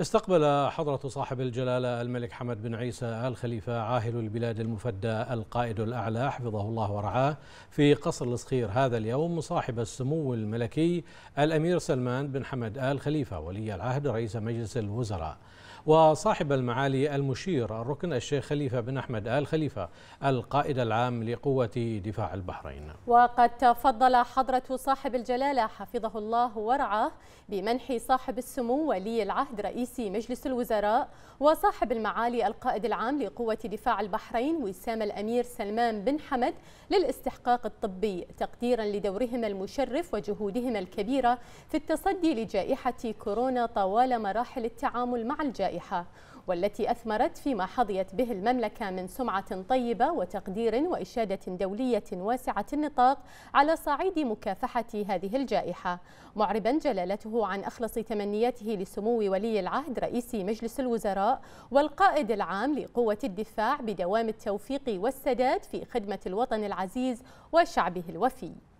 استقبل حضرة صاحب الجلالة الملك حمد بن عيسى آل خليفة عاهل البلاد المفدى القائد الأعلى حفظه الله ورعاه في قصر الصخير هذا اليوم صاحب السمو الملكي الأمير سلمان بن حمد آل خليفة ولي العهد رئيس مجلس الوزراء وصاحب المعالي المشير الركن الشيخ خليفة بن أحمد آل خليفة القائد العام لقوة دفاع البحرين وقد تفضل حضرة صاحب الجلالة حفظه الله ورعاه بمنح صاحب السمو ولي العهد رئيس رئيس مجلس الوزراء وصاحب المعالي القائد العام لقوة دفاع البحرين وسام الأمير سلمان بن حمد للاستحقاق الطبي تقديرا لدورهما المشرف وجهودهما الكبيرة في التصدي لجائحة كورونا طوال مراحل التعامل مع الجائحة والتي أثمرت فيما حظيت به المملكة من سمعة طيبة وتقدير وإشادة دولية واسعة النطاق على صعيد مكافحة هذه الجائحة معربا جلالته عن أخلص تمنياته لسمو ولي العهد رئيس مجلس الوزراء والقائد العام لقوة الدفاع بدوام التوفيق والسداد في خدمة الوطن العزيز وشعبه الوفي